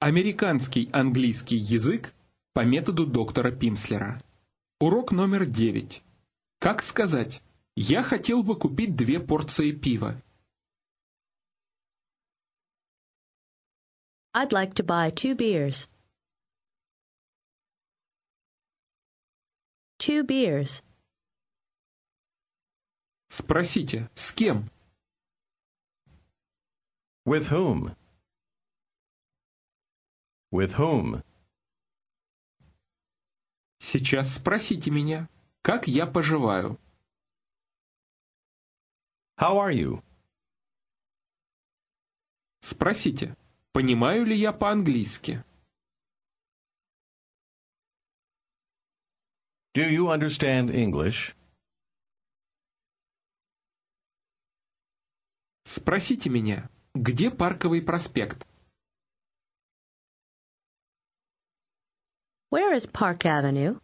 Американский английский язык по методу доктора Пимслера. Урок номер 9. Как сказать «Я хотел бы купить две порции пива». I'd like to buy two beers. Two beers. Спросите, с кем? With whom? With whom? Сейчас спросите меня, как я поживаю. How are you? Спросите, понимаю ли я по-английски? Do you understand English? Спросите меня, где парковый проспект? Where is Park Avenue?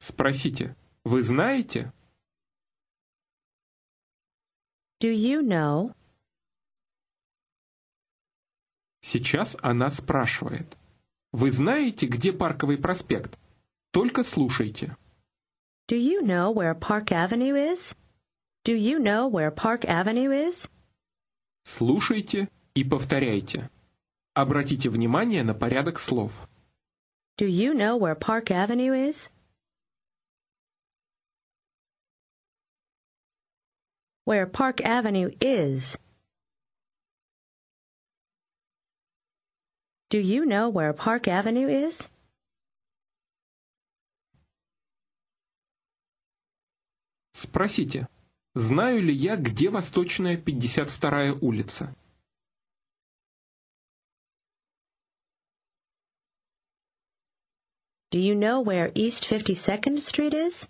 Спросите, вы знаете? Do you know? Сейчас она спрашивает. Вы знаете, где Парковый проспект? Только слушайте. Do you know where Park Avenue is? Do you know where Park Avenue is? Слушайте и повторяйте. Обратите внимание на порядок слов. Do you know where Park Avenue is? Where Park Avenue is. Do you know where Park Avenue is? Спросите, знаю ли я, где Восточная 52-я улица? Do you know where East 52nd Street is?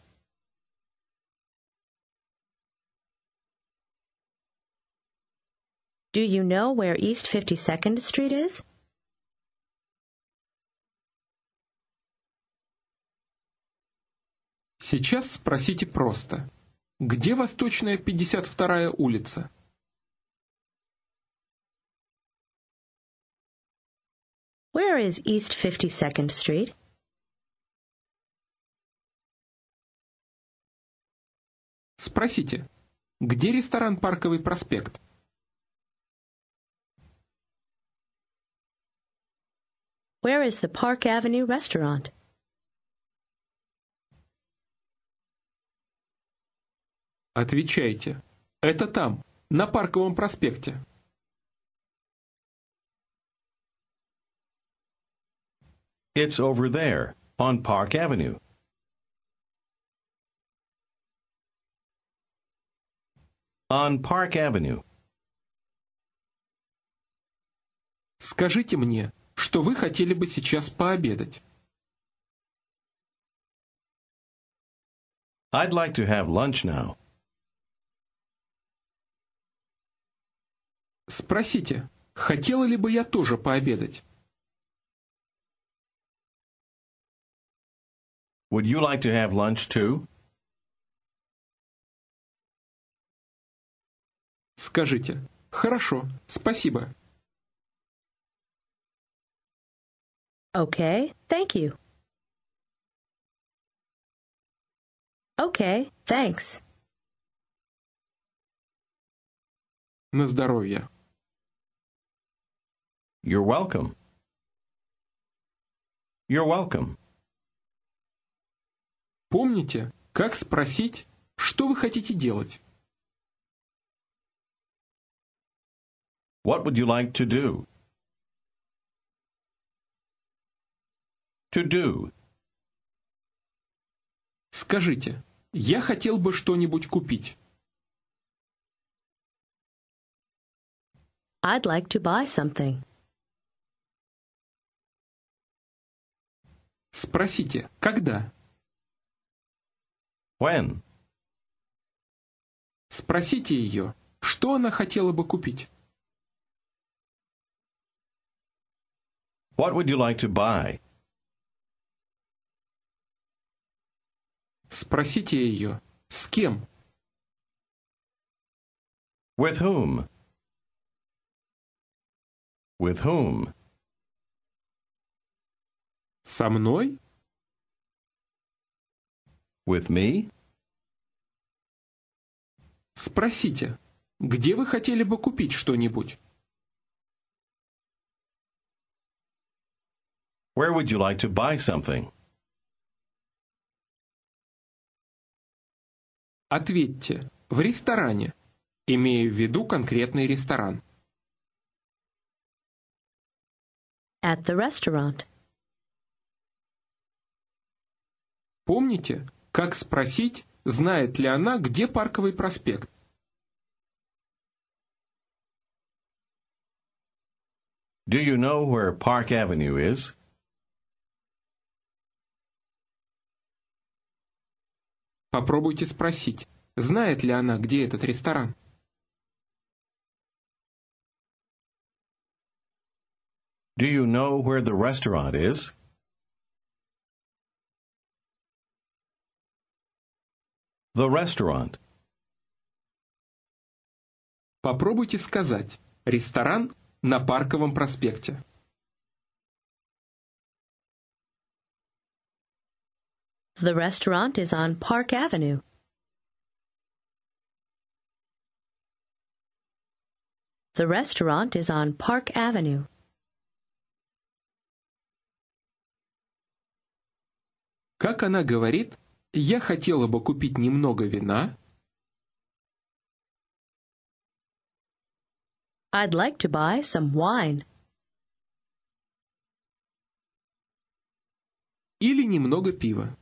Do you know where East 52nd Street is? Сейчас спросите просто. Где Восточная 52-я улица? Where is East 52nd Street? Спросите, где ресторан «Парковый проспект»? Where is the Park Avenue restaurant? Отвечайте. Это там, на Парковом проспекте. It's over there, on Park Avenue. on Park Avenue. Скажите мне, что вы хотели бы сейчас пообедать? I'd like to have lunch now. Спросите, хотела ли бы я тоже пообедать? Would you like to have lunch too? Скажите «Хорошо, спасибо». Okay, thank you. Okay, thanks. На здоровье. You're welcome. You're welcome. Помните, как спросить, что вы хотите делать? What would you like to do? To do. Скажите, я хотел бы что-нибудь купить. I'd like to buy something. Спросите, когда? When? Спросите ее, что она хотела бы купить. What would you like to buy? Спросите ее, с кем? With whom? With whom? Со мной? With me? Спросите, где вы хотели бы купить что-нибудь? Where would you like to buy something? Ответьте. В ресторане. Имея в виду конкретный ресторан. At the restaurant. Помните, как спросить, знает ли она, где парковый проспект? Do you know where Park Avenue is? Попробуйте спросить, знает ли она, где этот ресторан. Do you know where the restaurant is? The restaurant. Попробуйте сказать «ресторан на Парковом проспекте». The restaurant is on Park Avenue. The restaurant is on Park Avenue. Как она говорит, я хотела бы купить немного вина. I'd like to buy some wine. Или немного пива.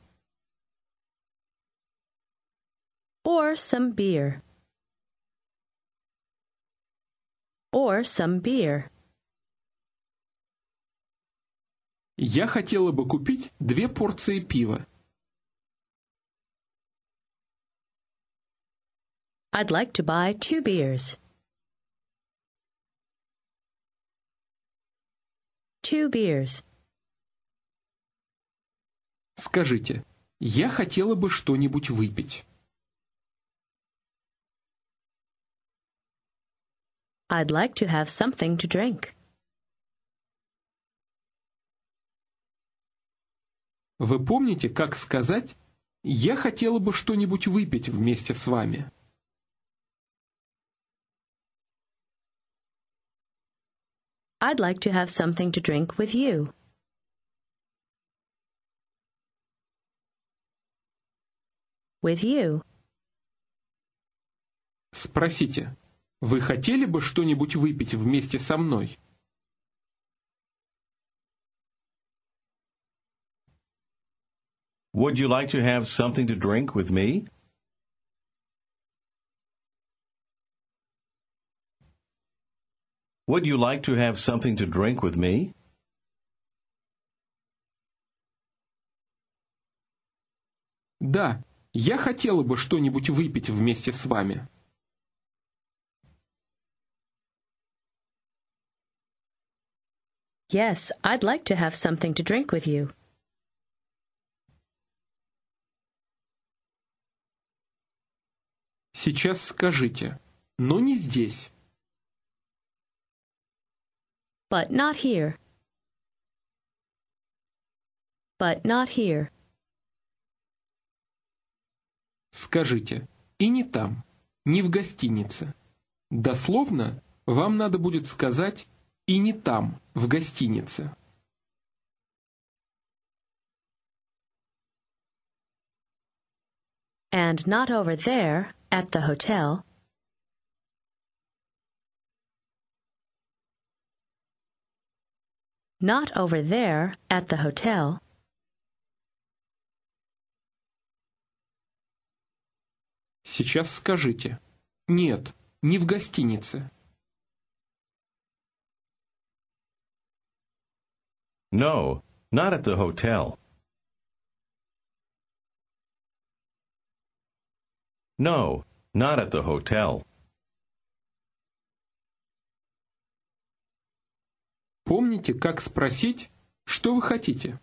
Or some beer. Or some beer. Я хотела бы купить две порции пива. I'd like to buy two beers. Two beers. Скажите, я хотела бы что-нибудь выпить. I'd like to have something to drink. Вы помните, как сказать «Я хотела бы что-нибудь выпить вместе с вами»? I'd like to have something to drink with you. With you. Спросите. Вы хотели бы что-нибудь выпить вместе со мной? Would you like to have something to drink with me? Would you like to have something to drink with me? Да, я хотела бы что-нибудь выпить вместе с вами. Yes, I'd like to have something to drink with you. Сейчас скажите, но не здесь. But not here. But not here. Скажите, и не там, не в гостинице. Дословно вам надо будет сказать и не там, в гостинице. And not over there, at the hotel. Not over there, at the hotel. Сейчас скажите. Нет, не в гостинице. No, not at the hotel. No, not at the hotel. Помните, как спросить, что вы хотите?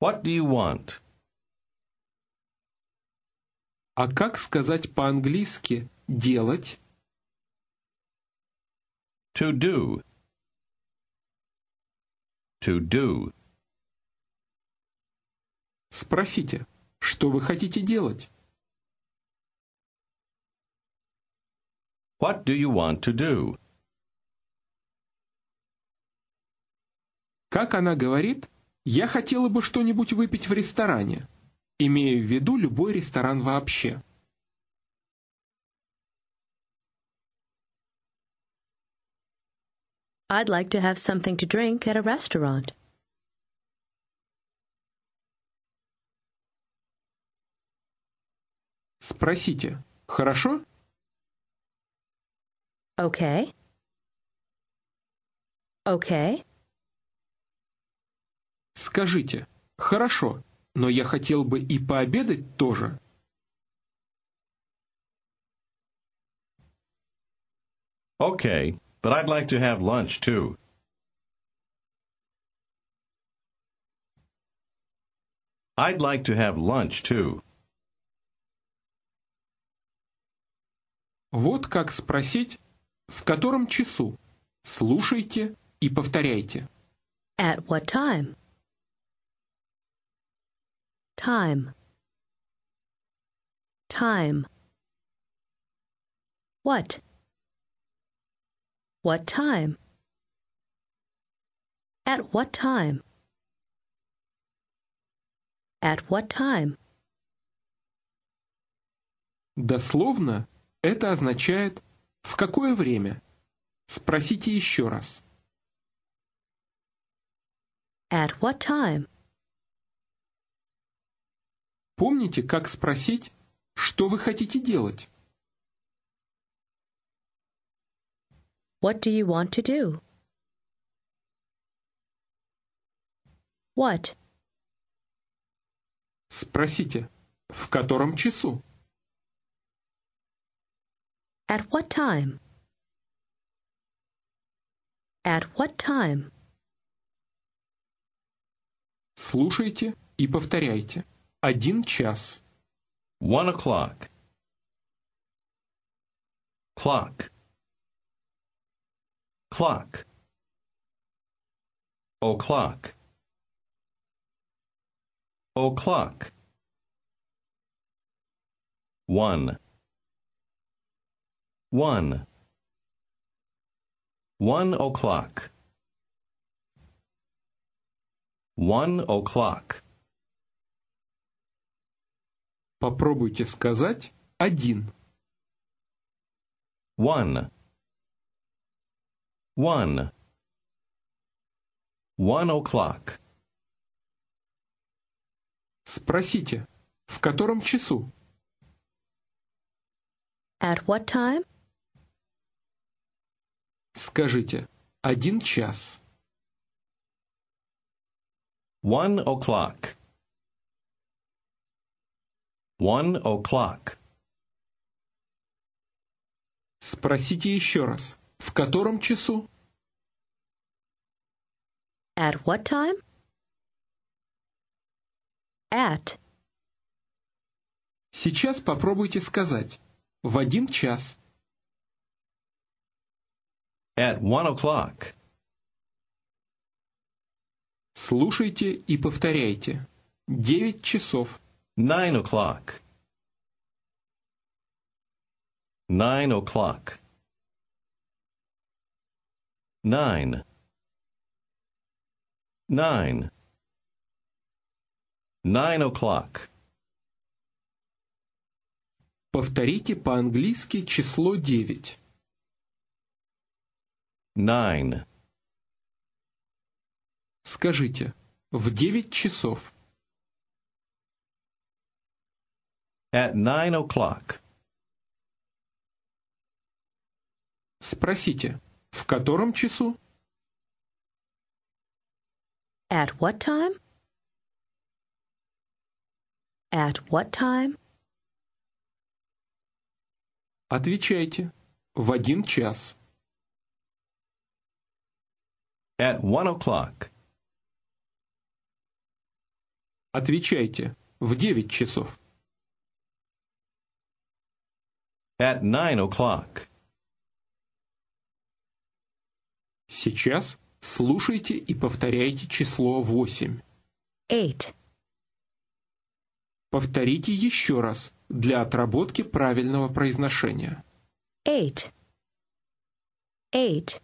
What do you want? А как сказать по-английски «делать»? To do to do. Спросите, что вы хотите делать? What do you want to do? Как она говорит, я хотела бы что-нибудь выпить в ресторане, имея в виду любой ресторан вообще. I'd like to have something to drink at a restaurant. Спросите, хорошо? Okay. Okay. Скажите, хорошо, но я хотел бы и пообедать тоже. Okay. But I'd like to have lunch, too. I'd like to have lunch, too. Вот как спросить, в котором часу. Слушайте и повторяйте. At what time? Time. Time. What? What time? At what time? At what time? Дословно это означает «в какое время?». Спросите еще раз. At what time? Помните, как спросить, что вы хотите делать? What do you want to do? What? Спросите, в котором часу? At what time? At what time? Слушайте и повторяйте. Один час. One o'clock. Clock clock o'clock o'clock one one one o'clock one o'clock Попробуйте сказать один. One. One. One o'clock. Спросите, в котором часу? At what time? Скажите, один час. One o'clock. One o'clock. Спросите еще раз. В котором часу? At what time? At. Сейчас попробуйте сказать. В один час. At one o'clock. Слушайте и повторяйте. Девять часов. Nine o'clock. Nine o'clock nine, nine, nine o'clock. Повторите по-английски число девять. Nine. Скажите, в девять часов. At nine o'clock. Спросите, в котором часу? At what time? At what time? Отвечайте. В один час. At one o'clock. Отвечайте. В девять часов. At nine o'clock. Сейчас слушайте и повторяйте число 8. Eight. Повторите еще раз для отработки правильного произношения. Eight. Eight.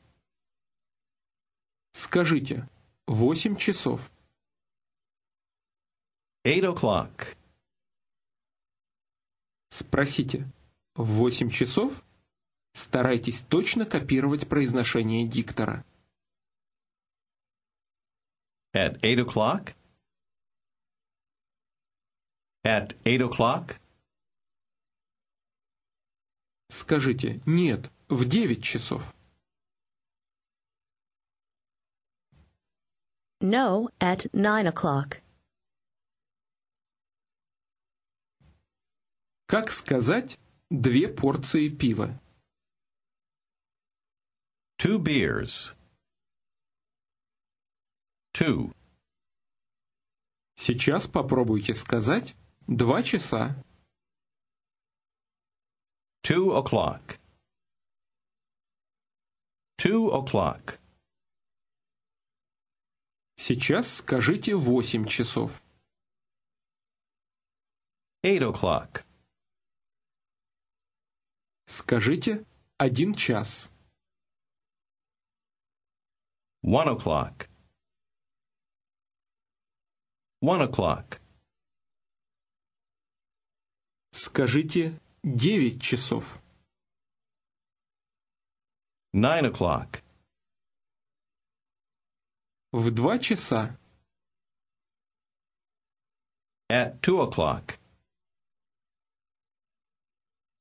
Скажите, 8 часов. Eight o'clock. Спросите, в 8 часов? Старайтесь точно копировать произношение диктора. At eight o'clock. At eight o'clock. Скажите «нет» в девять часов. No, at nine o'clock. Как сказать «две порции пива»? Two beers. Two. Сейчас попробуйте сказать два часа. Two o'clock. Two o'clock. Сейчас скажите восемь часов. Eight o'clock. Скажите один час. One o'clock. One o'clock. Скажите девять часов. Nine o'clock. В два часа. At two o'clock.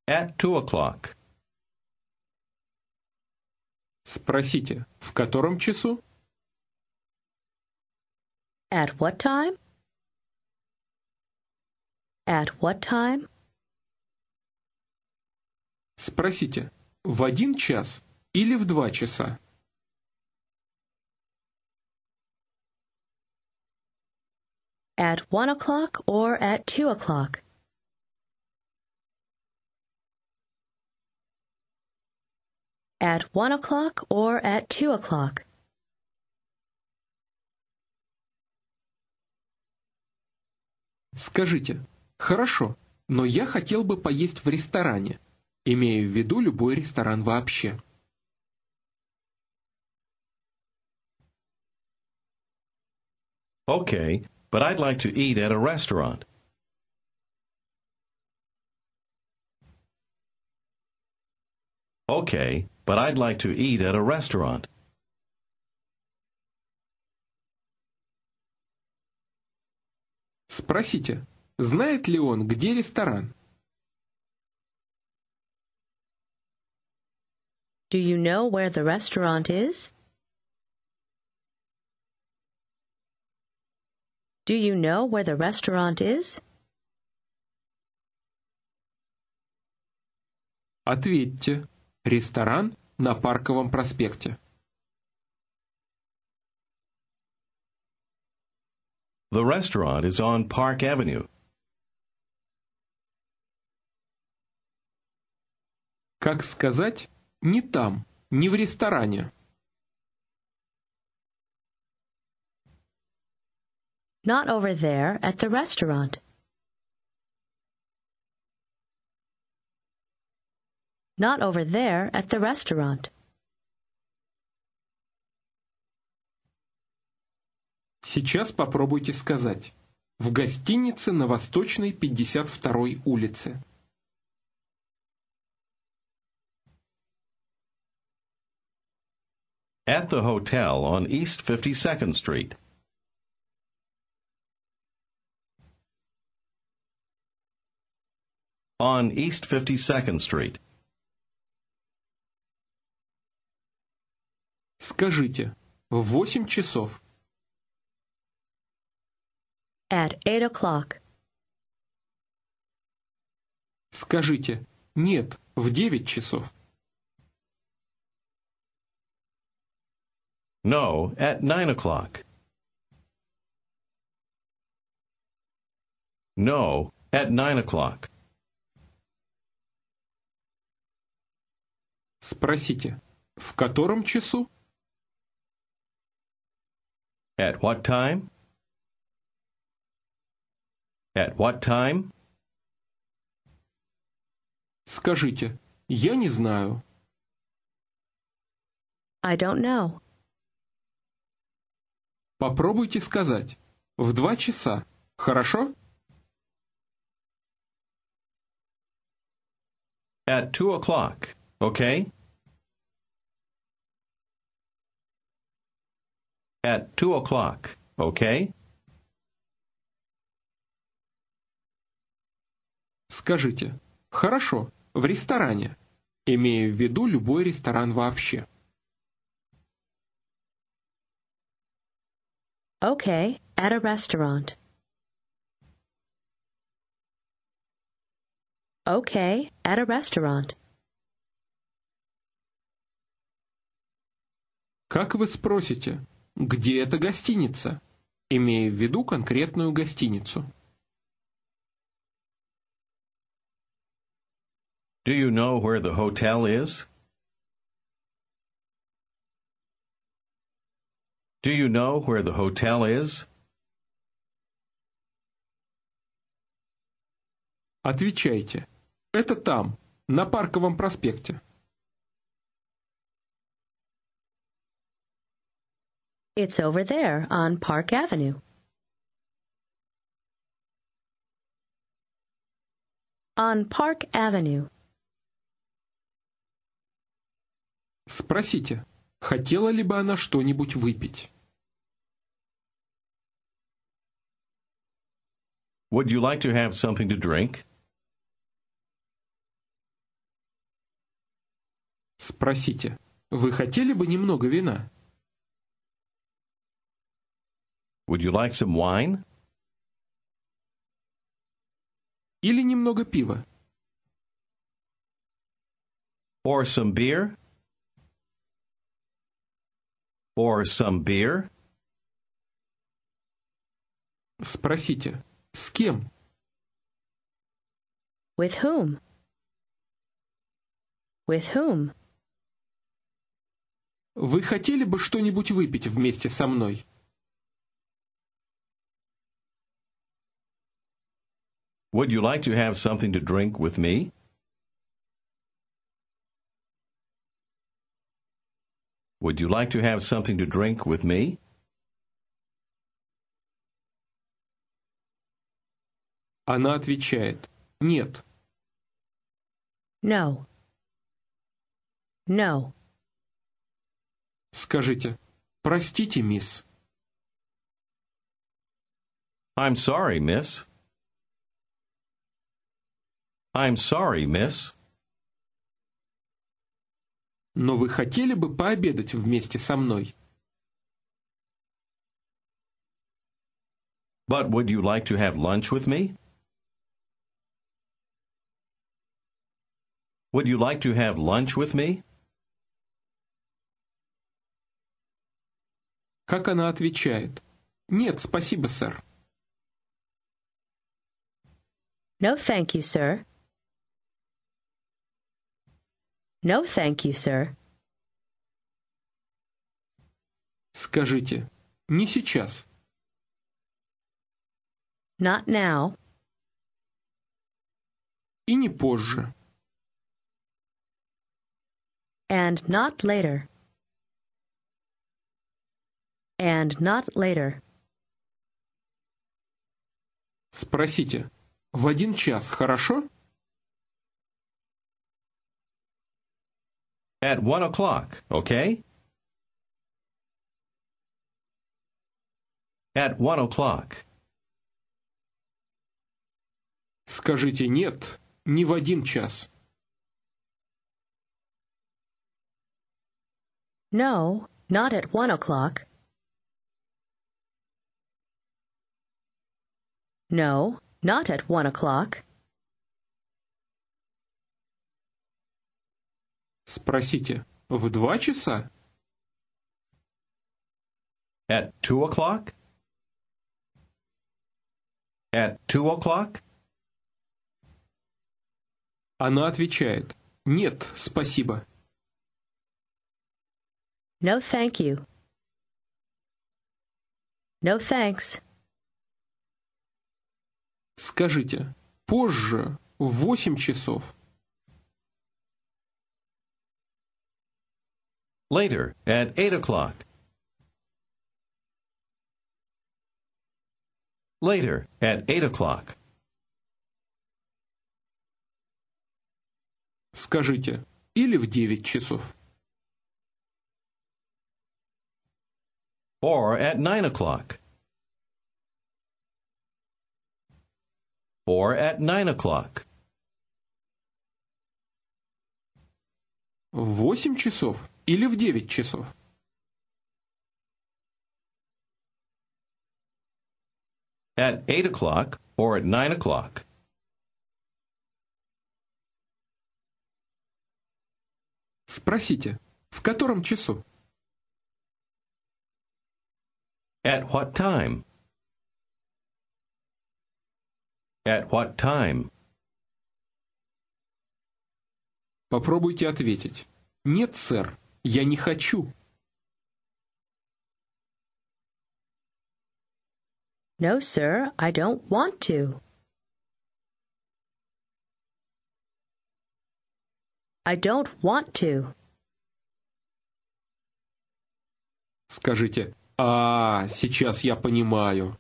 At two o'clock. Спросите, в котором часу? At what time? At what time? Спросите, в один час или в два часа? At one o'clock or at two o'clock? at one o'clock or at two o'clock. Скажите, хорошо, но я хотел бы поесть в ресторане, имея в виду любой ресторан вообще. Okay, but I'd like to eat at a restaurant. Okay, but I'd like to eat at a restaurant. Спросите, знает ли он, где ресторан? Do you know where the restaurant is? Do you know where the restaurant is? Ответьте. Ресторан на Парковом проспекте. The restaurant is on Park Avenue. Как сказать «не там», «не в ресторане»? Not over there at the restaurant. Not over there at the restaurant. Сейчас попробуйте сказать. В гостинице на Восточной 52-й улице. At the hotel on East 52nd Street. On East 52nd Street. Скажите, в восемь часов. At eight o'clock. Скажите, нет, в девять часов. No, at nine o'clock. No, at nine o'clock. Спросите, в котором часу? At what time? At what time? Скажите, я не знаю. I don't know. Попробуйте сказать. В два часа. Хорошо? At two o'clock, okay? at two o'clock, okay? Скажите «Хорошо, в ресторане», имея в виду любой ресторан вообще. Okay, at a restaurant. Okay, at a restaurant. Как вы спросите, где эта гостиница, имея в виду конкретную гостиницу. Do you know where the hotel is? Do you know where the hotel is? Отвечайте. Это там, на Парковом проспекте. It's over there on Park Avenue. On Park Avenue. Спросите, хотела ли бы она что-нибудь выпить? Would you like to have something to drink? Спросите, вы хотели бы немного вина? Would you like some wine? Или немного пива. Or some beer? Or some beer? Спросите, с кем? With whom? With whom? Вы хотели бы что-нибудь выпить вместе со мной? Would you like to have something to drink with me? Would you like to have something to drink with me? Она отвечает: "Нет". No. No. Скажите: "Простите, мисс". I'm sorry, miss. I'm sorry, miss. Но вы хотели бы пообедать вместе со мной? But would you like to have lunch with me? Would you like to have lunch with me? Как она отвечает? Нет, спасибо, сэр. No, thank you, sir. No, thank you, sir. Скажите, не сейчас. Not now. И не позже. And not later. And not later. Спросите, в один час хорошо? At one o'clock, okay? At one o'clock. Скажите «нет» не в один час. No, not at one o'clock. No, not at one o'clock. Спросите, в два часа? At two o'clock? At two o'clock? Она отвечает, нет, спасибо. No, thank you. No, thanks. Скажите, позже в восемь часов. Later, at 8 o'clock. Later, at 8 o'clock. Скажите, или в 9 часов. Or at 9 o'clock. Or at 9 o'clock. В 8 часов. или в 9 часов? At 8 o'clock or at 9 o'clock? Спросите, в котором часу? At what time? At what time? Попробуйте ответить. Нет, сэр. Я не хочу. No, sir, I don't want to. I don't want to. Скажите, а, сейчас я понимаю.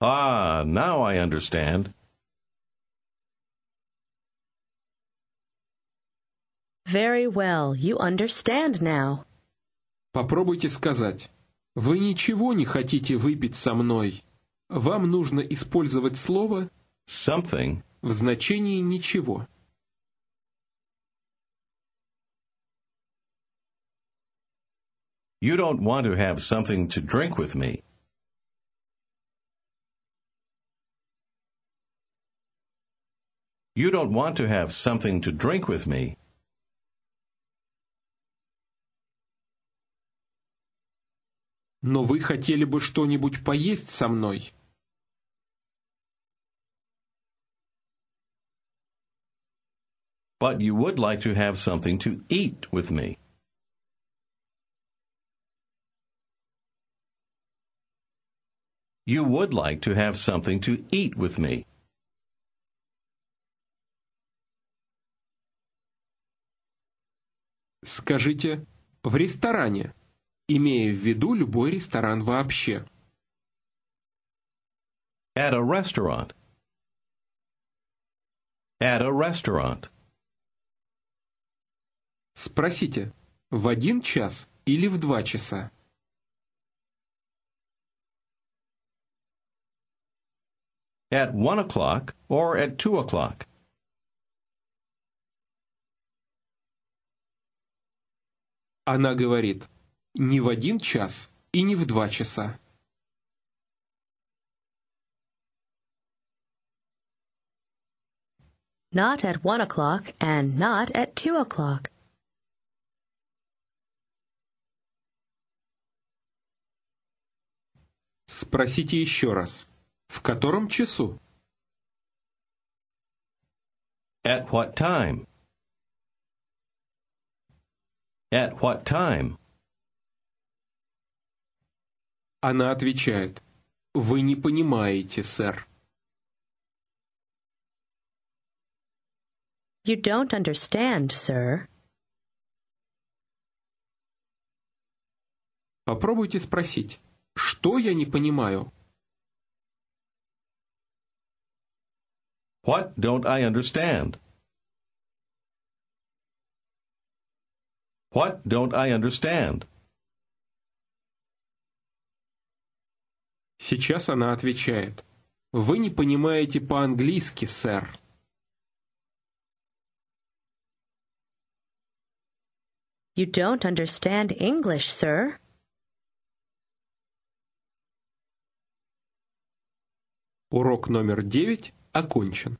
Ah, now I understand. Very well, you understand now. Попробуйте сказать. Вы ничего не хотите выпить со мной. Вам нужно использовать слово something в значении ничего. You don't want to have something to drink with me. You don't want to have something to drink with me. но вы хотели бы что-нибудь поесть со мной?» But you would like to have something to eat with me. You would like to have something to eat with me. Скажите, в ресторане имея в виду любой ресторан вообще. At a restaurant. At a restaurant. Спросите, в один час или в два часа? At one o'clock or at two o'clock? Она говорит, не в один час и не в два часа. Not at one o'clock and not at two o'clock. Спросите еще раз. В котором часу? At what time? At what time? Она отвечает, «Вы не понимаете, сэр». You don't understand, sir. Попробуйте спросить, что я не понимаю? What don't I understand? What don't I understand? Сейчас она отвечает. «Вы не понимаете по-английски, сэр». You don't understand English, sir. Урок номер девять окончен.